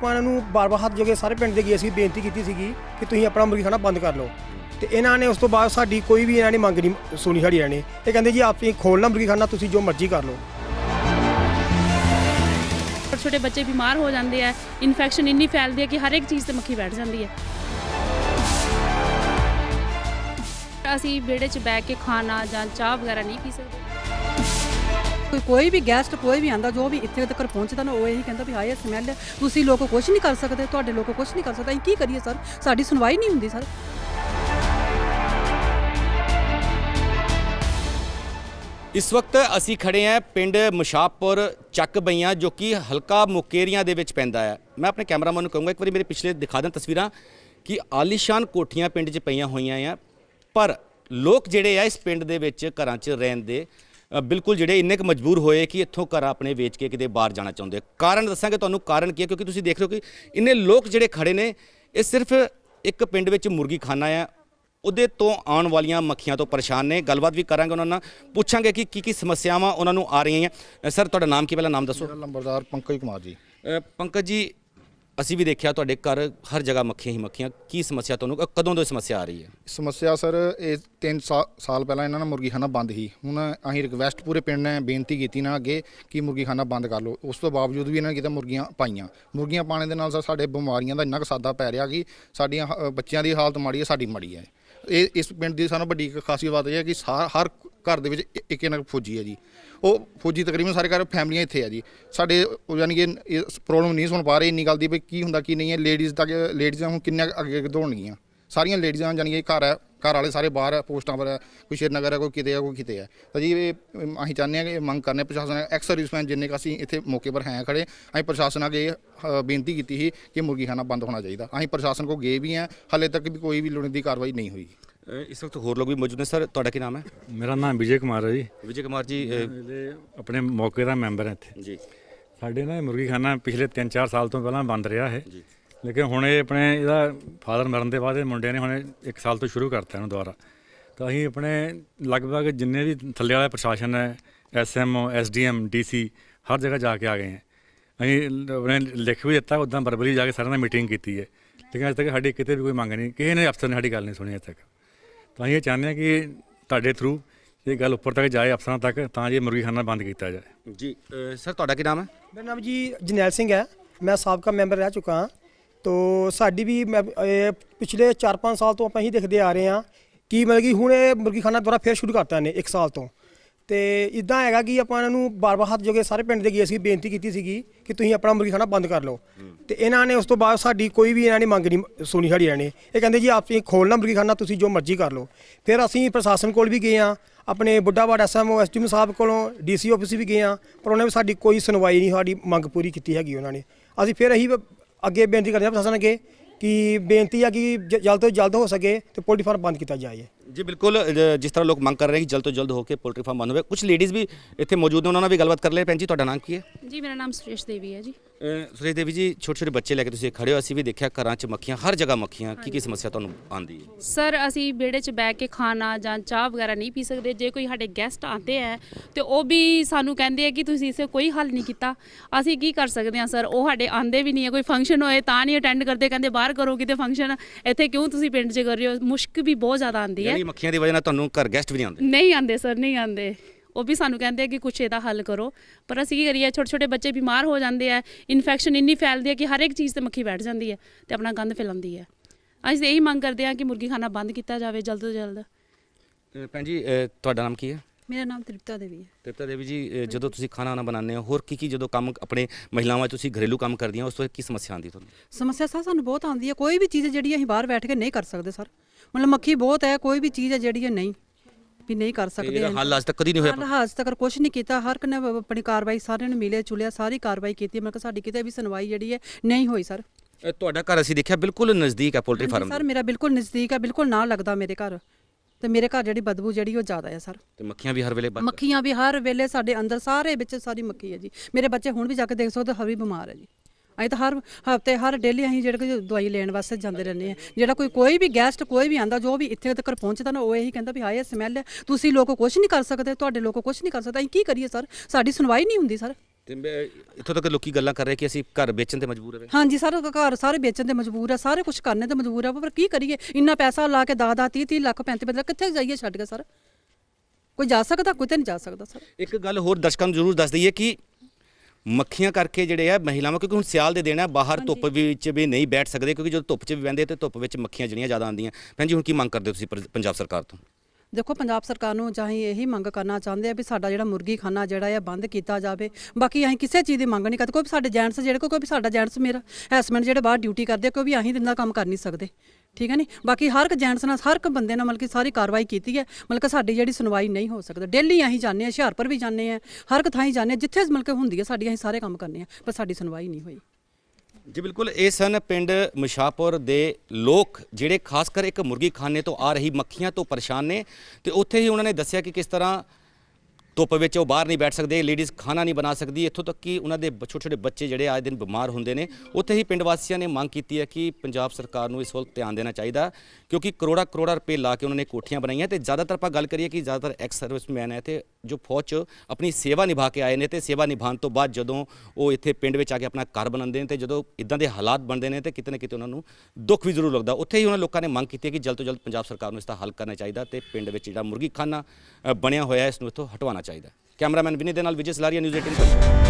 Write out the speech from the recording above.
ਆਪਾਂ ਇਹਨਾਂ ਨੂੰ ਬਾਰ-ਬਾਰ ਹੱਥ ਜੋਗੇ ਸਾਰੇ ਪਿੰਡ ਦੇ ਗਏ ਸੀ ਬੇਨਤੀ ਕੀਤੀ ਸੀਗੀ ਕਿ ਤੁਸੀਂ ਆਪਣਾ ਮੁਰਗੀ ਖਾਣਾ ਬੰਦ ਕਰ ਲਓ ਤੇ ਇਹਨਾਂ ਨੇ ਉਸ ਤੋਂ ਬਾਅਦ ਸਾਡੀ ਕੋਈ ਵੀ ਇਹਨਾਂ ਨੇ ਮੰਗ ਨਹੀਂ ਸੁਣੀ ਸਾਡੀ ਇਹਨਾਂ ਨੇ ਇਹ ਕਹਿੰਦੇ ਜੀ ਖੋਲ ਖੋਲਣਾ ਮੁਰਗੀ ਖਾਣਾ ਤੁਸੀਂ ਜੋ ਮਰਜ਼ੀ ਕਰ ਲਓ ਛੋਟੇ ਬੱਚੇ ਬਿਮਾਰ ਹੋ ਜਾਂਦੇ ਆ ਇਨਫੈਕਸ਼ਨ ਇੰਨੀ ਫੈਲਦੀ ਹੈ ਕਿ ਹਰ ਇੱਕ ਚੀਜ਼ ਤੇ ਮੱਖੀ ਬੈਠ ਜਾਂਦੀ ਹੈ ਅਸੀਂ ਵਿਹੜੇ 'ਚ ਬੈ ਕੇ ਖਾਣਾ ਜਾਂ ਚਾਹ ਵਗੈਰਾ ਨਹੀਂ ਪੀ ਸਕਦੇ ਕੋਈ ਕੋਈ ਵੀ ਗੈਸਟ ਕੋਈ ਵੀ ਆਂਦਾ ਜੋ ਵੀ ਇੱਥੇ ਤੱਕ ਪਹੁੰਚਦਾ ਨਾ ਉਹ ਇਹੀ ਕਹਿੰਦਾ ਵੀ ਹਾਏ ਸਮੈਲ ਤੁਸੀਂ ਲੋਕੋ ਕੁਝ ਨਹੀਂ ਕਰ ਸਕਦੇ ਤੁਹਾਡੇ ਲੋਕੋ ਕੁਝ ਨਹੀਂ ਕਰ ਸਕਦਾ ਕੀ ਕਰੀਏ ਸਰ ਸਾਡੀ ਸੁਣਵਾਈ ਨਹੀਂ ਹੁੰਦੀ ਸਰ ਇਸ ਵਕਤ ਅਸੀਂ ਖੜੇ ਆਂ ਪਿੰਡ ਮਸ਼ਾਪੁਰ ਚੱਕ ਬਈਆਂ ਜੋ ਕਿ ਹਲਕਾ ਮੁਕੇਰੀਆਂ ਦੇ ਵਿੱਚ ਪੈਂਦਾ ਹੈ ਮੈਂ ਆਪਣੇ ਕੈਮਰਾਮੈਨ ਨੂੰ ਕਹੂੰਗਾ ਇੱਕ ਵਾਰੀ ਮੇਰੇ ਪਿਛਲੇ ਦਿਖਾ ਦੇਣ ਤਸਵੀਰਾਂ ਕਿ ਆਲੀਸ਼ਾਨ ਕੋਠੀਆਂ ਪਿੰਡ 'ਚ ਪਈਆਂ ਹੋਈਆਂ ਆ ਪਰ ਲੋਕ ਜਿਹੜੇ ਆ ਇਸ ਪਿੰਡ ਦੇ ਵਿੱਚ ਘਰਾਂ 'ਚ ਰਹਿਣ ਦੇ ਬਿਲਕੁਲ ਜਿਹੜੇ ਇੰਨੇ ਕੁ ਮਜਬੂਰ ਹੋਏ ਕਿ ਇੱਥੋਂ ਘਰ ਆਪਣੇ ਵੇਚ ਕੇ ਕਿਤੇ ਬਾਹਰ ਜਾਣਾ ਚਾਹੁੰਦੇ ਕਾਰਨ ਦੱਸਾਂਗੇ ਤੁਹਾਨੂੰ ਕਾਰਨ ਕੀ ਹੈ ਕਿਉਂਕਿ ਤੁਸੀਂ ਦੇਖ ਰਹੇ ਹੋ ਕਿ ਇੰਨੇ ਲੋਕ ਜਿਹੜੇ ਖੜੇ ਨੇ ਇਹ ਸਿਰਫ ਇੱਕ ਪਿੰਡ ਵਿੱਚ ਮੁਰਗੀ ਖਾਨਾ ਆ ਉਹਦੇ ਤੋਂ ਆਉਣ ਵਾਲੀਆਂ ਮੱਖੀਆਂ ਤੋਂ ਪਰੇਸ਼ਾਨ ਨੇ ਗੱਲਬਾਤ ਵੀ ਕਰਾਂਗੇ ਉਹਨਾਂ ਨਾਲ ਪੁੱਛਾਂਗੇ ਕਿ ਕੀ ਕੀ ਸਮੱਸਿਆਵਾਂ ਉਹਨਾਂ ਨੂੰ ਆ ਰਹੀਆਂ ਸਰ ਤੁਹਾਡਾ ਨਾਮ ਕੀ ਪਹਿਲਾਂ ਨਾਮ ਦੱਸੋ ਨੰਬਰਦਾਰ ਪੰਕਜ ਕੁਮਾਰ ਜੀ ਪੰਕਜ ਜੀ ਅਸੀਂ ਵੀ ਦੇਖਿਆ ਤੁਹਾਡੇ ਘਰ ਹਰ ਜਗ੍ਹਾ ਮੱਖੀਆਂ ਹੀ ਮੱਖੀਆਂ ਕੀ ਸਮੱਸਿਆ ਤੁਹਾਨੂੰ ਕਦੋਂ ਤੋਂ ਇਹ ਸਮੱਸਿਆ ਆ ਰਹੀ ਹੈ ਸਮੱਸਿਆ ਸਰ ਇਹ 3 ਸਾਲ ਪਹਿਲਾਂ ਇਹਨਾਂ ਨੇ ਮੁਰਗੀਖਾਨਾ ਬੰਦ ਹੀ ਹੁਣ ਅਸੀਂ ਰਿਕਵੈਸਟ ਪੂਰੇ ਪਿੰਡ ਨੇ ਬੇਨਤੀ ਕੀਤੀ ਨਾ ਅੱਗੇ ਕਿ ਮੁਰਗੀਖਾਨਾ ਬੰਦ ਕਰ ਲਓ ਉਸ ਤੋਂ ਬਾਵਜੂਦ ਵੀ ਇਹਨਾਂ ਨੇ ਕਿਤੇ ਮੁਰਗੀਆਂ ਪਾਈਆਂ ਮੁਰਗੀਆਂ ਪਾਣੇ ਦੇ ਨਾਲ ਸਾਡੇ ਬਿਮਾਰੀਆਂ ਦਾ ਇੰਨਾ ਕਸਾਦਾ ਪੈ ਰਿਹਾ ਕਿ ਸਾਡੀਆਂ ਬੱਚਿਆਂ ਦੀ ਹਾਲਤ ਮਾੜੀ ਹੈ ਸਾਡੀ ਮਾੜੀ ਹੈ ਇਹ ਇਸ ਪਿੰਡ ਦੀ ਸਾਨੂੰ ਵੱਡੀ ਖਾਸੀਅਤ ਬਾਤ ਇਹ ਹੈ ਕਿ ਹਰ ਘਰ ਦੇ ਵਿੱਚ ਇੱਕ ਇੱਕ ਫੌਜੀ ਹੈ ਜੀ ਉਹ ਫੌਜੀ ਤਕਰੀਬਨ ਸਾਰੇ ਘਰ ਫੈਮਲੀਆਂ ਇੱਥੇ ਆ ਜੀ ਸਾਡੇ ਯਾਨੀ ਕਿ ਪ੍ਰੋਬਲਮ ਨਹੀਂ ਸੁਣ ਪਾ ਰਹੇ ਇੰਨੀ ਗੱਲ ਦੀ ਵੀ ਕੀ ਹੁੰਦਾ ਕੀ ਨਹੀਂ ਹੈ ਲੇਡੀਜ਼ ਤੱਕ ਲੇਡੀਜ਼ਾਂ ਹੁਣ ਕਿੰਨੇ ਅੱਗੇ ਅੱਗੇ ਦੌੜਨਗੀਆਂ ਸਾਰੀਆਂ ਲੇਡੀਜ਼ਾਂ ਜਾਨੀ ਕਿ ਘਰ ਹੈ ਘਰ ਵਾਲੇ ਸਾਰੇ ਬਾਹਰ ਹੈ ਪੋਸਟਾਂ ਪਰ ਹੈ ਕੋਈ ਨਗਰ ਹੈ ਕੋਈ ਕਿਤੇ ਹੈ ਕੋਈ ਕਿਤੇ ਹੈ ਤਾਂ ਜੀ ਇਹ ਅਸੀਂ ਚਾਹੁੰਦੇ ਹਾਂ ਕਿ ਮੰਗ ਕਰਨੇ ਪ੍ਰਸ਼ਾਸਨ ਐਕਸ ਸਰਵਿਸਮੈਨ ਜਿੰਨੇ ਕ ਅਸੀਂ ਇੱਥੇ ਮੌਕੇ ਪਰ ਹੈ ਖੜੇ ਅਸੀਂ ਪ੍ਰਸ਼ਾਸਨ ਅਗੇ ਬੇਨਤੀ ਕੀਤੀ ਸੀ ਕਿ ਮੁਰਗੀ ਬੰਦ ਹੋਣਾ ਚਾਹੀਦਾ ਅਸੀਂ ਪ੍ਰਸ਼ਾਸਨ ਕੋ ਗਏ ਵੀ ਹਾਂ ਹਲੇ ਤੱਕ ਵੀ ਕੋਈ ਵੀ ਲੋੜੀਂਦੀ ਕਾਰਵਾਈ ਨਹੀਂ ਹੋਈ ਇਸ ਵਕਤ ਹੋਰ ਲੋਕ ਵੀ ਮੌਜੂਦ ਨੇ ਸਰ ਤੁਹਾਡਾ ਕੀ ਨਾਮ ਹੈ ਮੇਰਾ ਨਾਮ ਵਿਜੇ ਕੁਮਾਰ ਹੈ ਜੀ ਵਿਜੇ ਕੁਮਾਰ ਜੀ ਆਪਣੇ ਮੌਕੇ ਦਾ ਮੈਂਬਰ ਹੈ ਇੱਥੇ ਜੀ ਸਾਡੇ ਨਾ ਮੁਰਗੀ ਖਾਨਾ ਪਿਛਲੇ 3-4 ਸਾਲ ਤੋਂ ਪਹਿਲਾਂ ਬੰਦ ਰਿਹਾ ਹੈ ਜੀ ਲੇਕਿਨ ਹੁਣ ਇਹ ਆਪਣੇ ਇਹਦਾ ਫਾਦਰ ਮਰਨ ਦੇ ਬਾਅਦ ਇਹ ਮੁੰਡਿਆਂ ਨੇ ਹੁਣ 1 ਸਾਲ ਤੋਂ ਸ਼ੁਰੂ ਕਰਤਾ ਇਹਨੂੰ ਦੁਬਾਰਾ ਤਾਂ ਅਸੀਂ ਆਪਣੇ ਲਗਭਗ ਜਿੰਨੇ ਵੀ ਥੱਲੇ ਵਾਲੇ ਪ੍ਰਸ਼ਾਸਨ ਹੈ ਐਸਐਮਓ ਐਸਡੀਐਮ ਡੀਸੀ ਹਰ ਜਗ੍ਹਾ ਜਾ ਕੇ ਆ ਗਏ ਹਾਂ ਅਸੀਂ ਆਪਣੇ ਲਿਖ ਵੀ ਦਿੱਤਾ ਉਦਾਂ ਬਰਬਰੀ ਜਾ ਕੇ ਸਾਰਿਆਂ ਨਾਲ ਮੀਟਿੰਗ ਕੀਤੀ ਹੈ ਲੇਕਿਨ ਅਜੇ ਤੱਕ ਸਾਡੀ ਕਿਤੇ ਵੀ ਕੋਈ ਮੰਗ ਨਹੀਂ ਕਿਸੇ ਨੇ ਅਫਸਰ ਨੇ ਸਾਡੀ ਗੱਲ ਨਹੀਂ ਸੁਣੀ ਅਜੇ ਤੱਕ ਤਾਂ ਅਸੀਂ ਇਹ ਚਾਹੁੰਦੇ ਹਾਂ ਕਿ ਤੁਹਾਡੇ ਥਰੂ ਇਹ ਗੱਲ ਉੱਪਰ ਤੱਕ ਜਾਏ ਅਫਸਰਾਂ ਤੱਕ ਤਾਂ ਜੇ ਮੁਰਗੀਖਾਨਾ ਬੰਦ ਕੀਤਾ ਜਾਏ ਜੀ ਸਰ ਤੁਹਾਡਾ ਕੀ ਨਾਮ ਹੈ ਮੇਰਾ ਨਾਮ ਜੀ ਜਨੈਲ ਸਿੰਘ ਹੈ ਮੈਂ ਸਾਬਕਾ ਮੈਂਬਰ ਰਹਿ ਚੁੱਕਾ ਹਾਂ ਤੋ ਸਾਡੀ ਵੀ ਇਹ ਪਿਛਲੇ 4-5 ਸਾਲ ਤੋਂ ਆਪਾਂ ਹੀ ਦੇਖਦੇ ਆ ਰਹੇ ਆ ਕਿ ਮਤਲਬ ਕਿ ਹੁਣ ਇਹ ਮੁਰਗੀ ਖਾਨਾ ਦੁਬਾਰਾ ਫੇਰ ਸ਼ੁਰੂ ਕਰਤਾ ਨੇ 1 ਸਾਲ ਤੋਂ ਤੇ ਇਦਾਂ ਹੈਗਾ ਕਿ ਆਪਾਂ ਇਹਨਾਂ ਨੂੰ ਬਾਰ-ਬਾਰ ਹੱਥ ਜੋਗੇ ਸਾਰੇ ਪਿੰਡ ਦੇ ਗਏ ਸੀ ਬੇਨਤੀ ਕੀਤੀ ਸੀਗੀ ਕਿ ਤੁਸੀਂ ਆਪਣਾ ਮੁਰਗੀ ਖਾਨਾ ਬੰਦ ਕਰ ਲਓ ਤੇ ਇਹਨਾਂ ਨੇ ਉਸ ਤੋਂ ਬਾਅਦ ਸਾਡੀ ਕੋਈ ਵੀ ਇਹਨਾਂ ਨੇ ਮੰਗ ਨਹੀਂ ਸੁਣੀ ਸਾਡੀ ਇਹਨਾਂ ਨੇ ਇਹ ਕਹਿੰਦੇ ਜੀ ਆਪਣੀ ਖੋਲਣਾ ਮੁਰਗੀ ਖਾਨਾ ਤੁਸੀਂ ਜੋ ਮਰਜ਼ੀ ਕਰ ਲਓ ਫਿਰ ਅਸੀਂ ਪ੍ਰਸ਼ਾਸਨ ਕੋਲ ਵੀ ਗਏ ਆ ਆਪਣੇ ਬੁੱਢਾਵਾੜ ਐਸਐਮਓ ਐਸਡੀਐਮ ਸਾਹਿਬ ਕੋਲੋਂ ਡੀਸੀ ਆਫਿਸ ਵੀ ਗਏ ਆ ਪਰ ਉਹਨੇ ਵੀ ਸਾਡੀ ਕੋਈ ਸੁਣਵਾਈ ਨਹੀਂ ਸਾਡੀ ਮੰਗ ਪੂਰੀ ਕੀਤੀ ਹੈਗੀ ਉਹਨਾਂ ਨੇ ਅਸੀਂ ਫਿਰ ਅਸੀਂ ਅੱਗੇ ਬੇਨਤੀ ਕਰਦੇ ਆ ਪ੍ਰਸ਼ਾਸਨ ਅੱਗੇ ਕਿ ਬੇਨਤੀ ਆ ਕਿ ਜਲਦ ਤੋਂ ਜਲਦ ਹੋ ਸਕੇ ਤੇ ਪੋਲਟਰੀ ਫਾਰਮ ਬੰਦ ਕੀਤਾ ਜਾਏ ਜੀ ਬਿਲਕੁਲ ਜਿਸ ਤਰ੍ਹਾਂ ਲੋਕ ਮੰਗ ਕਰ ਰਹੇ ਕਿ ਜਲਦ ਤੋਂ ਜਲਦ ਹੋ ਕੇ ਪੋਲਟਰੀ ਫਾਰਮ ਬੰਦ ਹੋਵੇ ਕੁਝ ਲੇਡੀਜ਼ ਵੀ ਇੱਥੇ ਮੌਜੂਦ ਨੇ ਉਹਨਾਂ ਨਾਲ ਵੀ ਗੱਲਬਾਤ ਕਰ ਲਈ ਭੈਣ ਜੀ ਤੁਹਾਡਾ ਨਾਮ ਕੀ ਹੈ ਜੀ ਮੇਰਾ ਨਾਮ ਸੁਰੇਸ਼ ਦੇਵੀ ਹੈ ਜੀ ਸੁਰੇਸ਼ ਦੇਵੀ ਜੀ ਛੋਟੇ ਛੋਟੇ ਬੱਚੇ ਲੈ ਕੇ ਤੁਸੀਂ ਖੜੇ ਹੋ ਅਸੀਂ ਵੀ ਦੇਖਿਆ ਘਰਾਂ 'ਚ ਮੱਖੀਆਂ ਹਰ ਜਗ੍ਹਾ ਮੱਖੀਆਂ ਕੀ ਕੀ ਸਮੱਸਿਆ ਤੁਹਾਨੂੰ ਆਉਂਦੀ ਹੈ ਸਰ ਅਸੀਂ ਵਿਹੜੇ 'ਚ ਬੈ ਕੇ ਖਾਣਾ ਜਾਂ ਚਾਹ ਵਗੈਰਾ ਨਹੀਂ ਪੀ ਸਕਦੇ ਜੇ ਕੋਈ ਸਾਡੇ ਗੈਸਟ ਆਉਂਦੇ ਆ ਤੇ ਉਹ ਵੀ ਸਾਨੂੰ ਕਹਿੰਦੇ ਆ ਕਿ ਤੁਸੀਂ ਇਸੇ ਕੋਈ ਹੱਲ ਨਹੀਂ ਕੀਤਾ ਅਸੀਂ ਕੀ ਕਰ ਸਕਦੇ ਹਾਂ ਸਰ ਉਹ ਸਾਡੇ ਆਂਦੇ ਵੀ ਨਹੀਂ ਹੈ ਕੋਈ ਫੰਕਸ਼ਨ ਹੋਏ ਤਾਂ ਨਹੀਂ ਅਟੈਂਡ ਕਰਦੇ ਕਹਿੰਦੇ ਬਾਹਰ ਕਰੋ ਕਿਤੇ ਫੰਕਸ਼ਨ ਇੱਥੇ ਕਿਉਂ ਤੁਸੀਂ ਪਿੰਡ 'ਚ ਕਰ ਰਹੇ ਹੋ ਮੁਸ਼ਕ ਵੀ ਬਹੁਤ ਜ਼ਿਆਦਾ ਆਉਂਦੀ ਹੈ ਯਾਨੀ ਮੱਖੀਆਂ ਦੀ ਵਜ੍ਹਾ ਨਾਲ ਤੁਹਾਨੂੰ ਘਰ ਗੈਸਟ ਵੀ ਨਹੀਂ ਆਉਂਦੇ ਨਹੀਂ ਆਉਂਦੇ ਸਰ ਨਹੀਂ ਆਉਂਦੇ ਉਹ ਵੀ ਸਾਨੂੰ ਕਹਿੰਦੇ ਆ ਕਿ ਕੁਛ ਇਹਦਾ ਹੱਲ ਕਰੋ ਪਰ ਅਸੀਂ ਕੀ ਕਰੀਏ ਛੋਟੇ ਛੋਟੇ ਬੱਚੇ ਬਿਮਾਰ ਹੋ ਜਾਂਦੇ ਆ ਇਨਫੈਕਸ਼ਨ ਇੰਨੀ ਫੈਲਦੀ ਆ ਕਿ ਹਰ ਇੱਕ ਚੀਜ਼ ਤੇ ਮੱਖੀ ਬੈਠ ਜਾਂਦੀ ਆ ਤੇ ਆਪਣਾ ਗੰਦ ਫੈਲਾਉਂਦੀ ਆ ਅਸੀਂ ਇਹੀ ਮੰਗ ਕਰਦੇ ਆ ਕਿ ਮੁਰਗੀ ਖਾਨਾ ਬੰਦ ਕੀਤਾ ਜਾਵੇ ਜਲਦ ਤੋਂ ਜਲਦ ਭੈਣ ਜੀ ਤੁਹਾਡਾ ਨਾਮ ਕੀ ਹੈ ਮੇਰਾ ਨਾਮ ਤ੍ਰਿਪਤਾ ਦੇਵੀ ਹੈ ਤ੍ਰਿਪਤਾ ਦੇਵੀ ਜੀ ਜਦੋਂ ਤੁਸੀਂ ਖਾਣਾ ਨਾ ਬਣਾਉਂਦੇ ਹੋ ਹੋਰ ਕੀ ਕੀ ਜਦੋਂ ਕੰਮ ਆਪਣੇ ਮਹਿਲਾਵਾਂ ਤੁਸੀਂ ਘਰੇਲੂ ਕੰਮ ਕਰਦੀਆਂ ਉਸ ਤੋਂ ਕੀ ਸਮੱਸਿਆ ਆਉਂਦੀ ਤੁਹਾਨੂੰ ਸਮੱਸਿਆ ਸਾ ਸਾਨੂੰ ਬਹੁਤ ਆਉਂਦੀ ਹੈ ਕੋਈ ਵੀ ਚੀਜ਼ ਜਿਹੜੀ ਅਸੀਂ ਬਾਹਰ ਬੈਠ ਕੇ ਨਹੀਂ ਕਰ ਸਕਦੇ ਸਰ ਮਤਲਬ ਮੱਖੀ ਬਹੁਤ ਹੈ ਕੋਈ ਵੀ ਚੀਜ਼ ਹੈ ਜਿਹੜੀ ਹੈ ਨਹੀਂ ਵੀ ਨਹੀਂ ਕਰ ਸਕਦੇ ਇਹਦਾ ਹੱਲ ਅਜ ਤੱਕ ਕਦੀ ਨਹੀਂ ਹੋਇਆ ਹੱਲ ਅਜ ਤੱਕ ਕੁਝ ਨਹੀਂ ਕੀਤਾ ਹਰ ਕਨੇ ਆਪਣੀ ਕਾਰਵਾਈ ਸਾਰਿਆਂ ਨੂੰ ਮਿਲੇ ਚੁਲਿਆ ਸਾਰੀ ਕਾਰਵਾਈ ਕੀਤੀ ਮੈਂ ਕਿ ਸਾਡੀ ਕਿਤੇ ਵੀ ਸੁਣਵਾਈ ਜਿਹੜੀ ਹੈ ਨਹੀਂ ਹੋਈ ਸਰ ਤੁਹਾਡਾ ਘਰ ਅਸੀਂ ਦੇਖਿਆ ਬਿਲਕੁਲ ਨਜ਼ਦੀਕ ਹੈ ਪੋਲਟਰੀ ਫਾਰਮ ਸਰ ਮੇਰਾ ਬਿਲਕੁਲ ਨਜ਼ਦੀਕ ਹੈ ਬਿਲਕੁਲ ਨਾਲ ਲੱਗਦਾ ਮੇਰੇ ਘਰ ਤੇ ਮੇਰੇ ਘਰ ਜਿਹੜੀ ਬਦਬੂ ਜਿਹੜੀ ਉਹ ਜ਼ਿਆਦਾ ਹੈ ਸਰ ਤੇ ਮੱਖੀਆਂ ਵੀ ਹਰ ਵੇਲੇ ਮੱਖੀਆਂ ਵੀ ਹਰ ਵੇਲੇ ਸਾਡੇ ਅੰਦਰ ਸਾਰੇ ਵਿੱਚ ਸਾਰੀ ਮੱਖੀ ਹੈ ਜੀ ਮੇਰੇ ਬੱਚੇ ਹੁਣ ਵੀ ਜਾ ਕੇ ਦੇਖ ਸਕਦੇ ਹਰ ਵੀ ਬਿਮਾਰ ਹੈ ਜੀ ਅਸੀਂ ਤਾਂ ਹਰ ਹਫਤੇ ਹਰ ਡੇਲੀ ਅਸੀਂ ਜਿਹੜਾ ਕੋਈ ਦਵਾਈ ਲੈਣ ਵਾਸਤੇ ਜਾਂਦੇ ਰਹਿੰਦੇ ਆ ਜਿਹੜਾ ਕੋਈ ਕੋਈ ਵੀ ਗੈਸਟ ਕੋਈ ਵੀ ਆਂਦਾ ਜੋ ਵੀ ਇੱਥੇ ਤੱਕ ਪਹੁੰਚਦਾ ਨਾ ਉਹ ਇਹੀ ਕਹਿੰਦਾ ਵੀ ਹਾਏ ਸਮੈਲ ਹੈ ਤੁਸੀਂ ਲੋਕ ਕੁਝ ਨਹੀਂ ਕਰ ਸਕਦੇ ਤੁਹਾਡੇ ਲੋਕ ਕੁਝ ਨਹੀਂ ਕਰ ਸਕਦੇ ਅਸੀਂ ਕੀ ਕਰੀਏ ਸਰ ਸਾਡੀ ਸੁਣਵਾਈ ਨਹੀਂ ਹੁੰਦੀ ਸਰ ਤੇ ਇੱਥੋਂ ਤੱਕ ਲੋਕੀ ਗੱਲਾਂ ਕਰ ਰਹੇ ਕਿ ਅਸੀਂ ਘਰ ਵੇਚਣ ਤੇ ਮਜਬੂਰ ਹਾਂ ਹਾਂਜੀ ਸਰ ਘਰ ਸਾਰੇ ਵੇਚਣ ਤੇ ਮਜਬੂਰ ਆ ਸਾਰੇ ਕੁਝ ਕਰਨੇ ਤੇ ਮਜਬੂਰ ਆ ਪਰ ਕੀ ਕਰੀਏ ਇੰਨਾ ਪੈਸਾ ਲਾ ਕੇ ਦਾ ਦਾ 30 30 ਲੱਖ 35 ਲੱਖ ਕਿੱਥੇ ਜਾਈਏ ਛੱਡ ਕੇ ਸਰ ਕੋਈ ਜਾ ਸਕਦਾ ਕੋਈ ਤੇ ਨਹੀਂ ਜਾ ਸਕਦਾ ਸਰ ਇੱਕ ਗੱਲ ਹੋਰ ਦਰਸ਼ਕਾਂ ਨੂੰ ਜ਼ਰੂਰ ਦੱਸ ਦਈਏ ਕਿ ਮੱਖੀਆਂ ਕਰਕੇ ਜਿਹੜੇ ਆ ਮਹਿਲਾਵਾਂ ਕਿਉਂਕਿ ਹੁਣ ਸਿਆਲ ਦੇ ਦਿਨ ਆ ਬਾਹਰ ਧੁੱਪ ਵਿੱਚ ਵੀ ਨਹੀਂ ਬੈਠ ਸਕਦੇ ਕਿਉਂਕਿ ਜਦੋਂ ਧੁੱਪ 'ਚ ਵੀ ਬੈਂਦੇ ਤੇ ਧੁੱਪ ਵਿੱਚ ਮੱਖੀਆਂ ਜਿਹੜੀਆਂ ਜ਼ਿਆਦਾ ਆਉਂਦੀਆਂ ਭੈਣ ਜੀ ਹੁਣ ਕੀ ਮੰਗ ਕਰਦੇ ਤੁਸੀਂ ਪੰਜਾਬ ਸਰਕਾਰ ਤੋਂ ਦੇਖੋ ਪੰਜਾਬ ਸਰਕਾਰ ਨੂੰ ਚਾਹੀਂ ਇਹੀ ਮੰਗ ਕਰਨਾ ਚਾਹੁੰਦੇ ਆ ਵੀ ਸਾਡਾ ਜਿਹੜਾ ਮੁਰਗੀ ਖਾਨਾ ਜਿਹੜਾ ਆ ਬੰਦ ਕੀਤਾ ਜਾਵੇ ਬਾਕੀ ਅਸੀਂ ਕਿਸੇ ਚੀਜ਼ ਦੀ ਮੰਗ ਨਹੀਂ ਕਰਦੇ ਕੋਈ ਵੀ ਸਾਡੇ ਜੈਂਟਸ ਜਿਹੜੇ ਕੋਈ ਵੀ ਸਾਡਾ ਜੈਂਟਸ ਮੇਰਾ ਹੈਸਮੈਂਟ ਜਿਹੜੇ ਬਾਹਰ ਡਿਊਟੀ ਕਰਦੇ ਕੋਈ ਵੀ ਅਸੀਂ ਦਿਨ ਦਾ ਕੰਮ ਕਰ ਨਹੀਂ ਸਕਦੇ ਠੀਕ ਹੈ ਨਹੀਂ ਬਾਕੀ ਹਰ ਇੱਕ ਜੈਂਟਸ ਨਾਲ ਹਰ ਇੱਕ ਬੰਦੇ ਨਾਲ ਮਤਲਬ ਕਿ ਸਾਰੀ ਕਾਰਵਾਈ ਕੀਤੀ ਹੈ ਮਤਲਬ ਕਿ ਸਾਡੀ ਜਿਹੜੀ ਸੁਣਵਾਈ ਨਹੀਂ ਹੋ ਸਕਦਾ ਡੇਲੀ ਅਸੀਂ ਜਾਂਦੇ ਆ ਹੁਸ਼ਿਆਰਪੁਰ ਵੀ ਜਾਂਦੇ ਆ ਹਰ ਇੱਕ ਥਾਂ ਹੀ ਜਾਂਦੇ ਆ ਜਿੱਥੇ ਮਤਲਬ ਕਿ ਹੁੰਦੀ ਹੈ ਸਾਡੀ ਅਸੀਂ ਸਾਰੇ ਕੰਮ ਕਰਨੇ ਆ ਪਰ ਸਾਡੀ ਸੁਣਵਾਈ ਨਹੀਂ ਹੋਈ ਜੀ ਬਿਲਕੁਲ ਇਹ ਸਨ ਪਿੰਡ ਮਸ਼ਾਪੁਰ ਦੇ ਲੋਕ ਜਿਹੜੇ ਖਾਸ ਕਰ ਇੱਕ ਮੁਰਗੀ ਖਾਨੇ ਤੋਂ ਆ ਰਹੀ ਮੱਖੀਆਂ ਤੋਂ ਪਰੇਸ਼ਾਨ ਨੇ ਤੇ ਉੱਥੇ ਹੀ ਉਹਨਾਂ ਨੇ ਦੱਸਿਆ ਕਿ ਕਿਸ ਤਰ੍ਹਾਂ ਧੁੱਪ ਵਿੱਚ ਉਹ ਬਾਹਰ ਨਹੀਂ ਬੈਠ ਸਕਦੇ ਲੇਡੀਜ਼ ਖਾਣਾ ਨਹੀਂ ਬਣਾ ਸਕਦੀ ਇੱਥੋਂ ਤੱਕ ਕਿ ਉਹਨਾਂ ਦੇ ਛੋਟੇ ਛੋਟੇ ਬੱਚੇ ਜਿਹੜੇ ਆਏ ਦਿਨ ਬਿਮਾਰ ਹੁੰਦੇ ਨੇ ਉੱਥੇ ਹੀ ਪਿੰਡ ਵਾਸੀਆਂ ਨੇ ਮੰਗ ਕੀਤੀ ਹੈ ਕਿ ਪੰਜਾਬ ਸਰਕਾਰ ਨੂੰ ਇਸ ਵੱਲ ਧਿਆਨ ਦੇਣਾ ਚਾਹੀਦਾ ਕਿਉਂਕਿ ਕਰੋੜਾ ਕਰੋੜਾ ਰੁਪਏ ਲਾ ਕੇ ਉਹਨਾਂ ਨੇ ਕੋਠੀਆਂ ਬਣਾਈਆਂ ਤੇ ਜ਼ਿਆਦਾਤਰ ਆਪਾਂ ਗੱਲ ਕਰੀਏ ਕਿ ਜ਼ਿਆਦਾਤਰ ਐਕਸ ਸਰਵਿਸਮੈਨ ਹੈ ਤੇ ਜੋ ਫੌਜ 'ਚ ਆਪਣੀ ਸੇਵਾ ਨਿਭਾ ਕੇ ਆਏ ਨੇ ਤੇ ਸੇਵਾ ਨਿਭਾਉਣ ਤੋਂ ਬਾਅਦ ਜਦੋਂ ਉਹ ਇੱਥੇ ਪਿੰਡ ਵਿੱਚ ਆ ਕੇ ਆਪਣਾ ਘਰ ਬਣਾਉਂਦੇ ਨੇ ਤੇ ਜਦੋਂ ਇਦਾਂ ਦੇ ਹਾਲਾਤ ਬਣਦੇ ਨੇ ਤੇ ਕਿਤੇ ਨਾ ਕਿਤੇ ਉਹਨਾਂ ਨੂੰ ਦੁੱਖ ਵੀ ਜ਼ਰੂਰ ਲੱਗਦਾ ਉੱਥੇ ਹੀ ਉਹਨਾਂ ਲੋਕਾਂ ਨੇ ਮੰਗ ਕੀਤੀ ਕਿ ਜਲਦ ਤੋਂ ਜਲਦ ਪੰਜਾਬ ਸਰਕਾਰ ਨੂੰ ਇਸ ਦਾ ਹੱਲ ਕਰਨਾ ਚਾਹੀਦਾ ਤੇ ਪਿੰਡ ਵਿੱਚ ਜਿਹੜਾ ਮੁਰਗੀਖਾਨਾ ਬਣਿਆ ਹੋਇਆ ਹੈ ਇਸ ਨੂੰ ਇੱਥੋਂ ਹਟਵਾਉਣਾ ਚਾਹੀਦਾ ਕੈਮਰਾਮੈਨ ਵਿਨੀ ਦੇ ਨਾਲ ਵਿਜੇ ਸਲਾਰੀਆ ਨਿਊਜ਼ 18